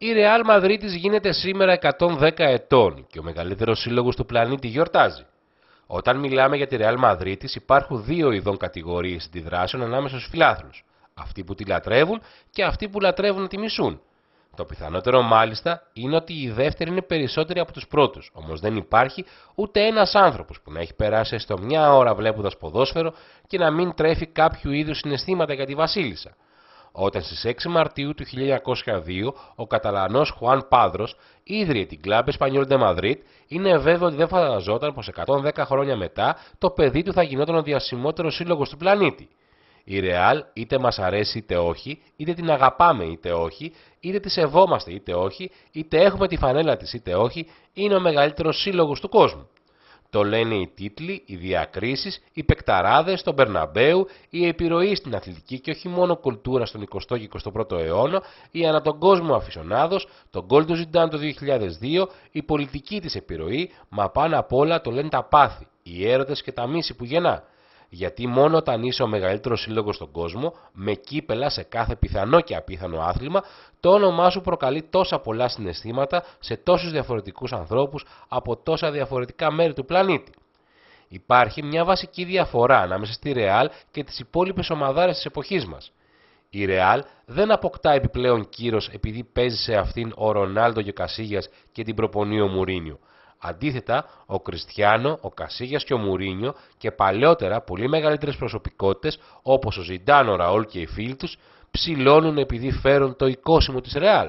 Η Ρεάλ Μαδρίτης γίνεται σήμερα 110 ετών και ο μεγαλύτερος σύλλογος του πλανήτη γιορτάζει. Όταν μιλάμε για τη Ρεάλ Μαδρίτης υπάρχουν δύο ειδών κατηγορίες αντιδράσεων ανάμεσα στους φιλάθλους. Αυτοί που τη λατρεύουν και αυτοί που λατρεύουν τη μισούν. Το πιθανότερο μάλιστα είναι ότι η δεύτερη είναι περισσότεροι από τους πρώτους, όμως δεν υπάρχει ούτε ένας άνθρωπος που να έχει περάσει έστω μια ώρα βλέποντας ποδόσφαιρο και να μην τρέφει κάποιο είδους συναισθήματα για τη βασίλισσα όταν στις 6 Μαρτίου του 1902 ο Καταλανός Χουάν Πάδρος ίδρυε την Club Español de Madrid, είναι βέβαιο ότι δεν φανταζόταν πως 110 χρόνια μετά το παιδί του θα γινόταν ο διασημότερος σύλλογος του πλανήτη. Η Ρεάλ είτε μας αρέσει είτε όχι, είτε την αγαπάμε είτε όχι, είτε τη σεβόμαστε είτε όχι, είτε έχουμε τη φανέλα της είτε όχι, είναι ο μεγαλύτερος σύλλογος του κόσμου. Το λένε οι τίτλοι, οι διακρίσεις, οι πεκταράδες, τον Περναμπέου, η επιρροή στην αθλητική και όχι μόνο κουλτούρα στον 20ο και 21ο αιώνα, η ανά τον κόσμο αφισονάδος, τον γκολ του το 2002, η πολιτική της επιρροή, μα πάνω απ' όλα το λένε τα πάθη, οι έρωτες και τα μίση που γεννά γιατί μόνο όταν είσαι ο μεγαλύτερος σύλλογος στον κόσμο, με κύπελα σε κάθε πιθανό και απίθανο άθλημα, το όνομά σου προκαλεί τόσα πολλά συναισθήματα σε τόσους διαφορετικούς ανθρώπους από τόσα διαφορετικά μέρη του πλανήτη. Υπάρχει μια βασική διαφορά ανάμεσα στη Ρεάλ και τις υπόλοιπες ομαδάρες της εποχής μας. Η Ρεάλ δεν αποκτά επιπλέον κύρος επειδή παίζει σε αυτήν ο Ρονάλντο και ο και την προπονεί ο Μουρίνιο. Αντίθετα, ο Κριστιανό, ο Κασίγιας και ο Μουρίνιο και παλαιότερα πολύ μεγαλύτερες προσωπικότητες όπως ο Ζιντάνο Ραόλ και οι φίλοι τους ψηλώνουν επειδή φέρουν το οικόσιμο της Ρεάλ.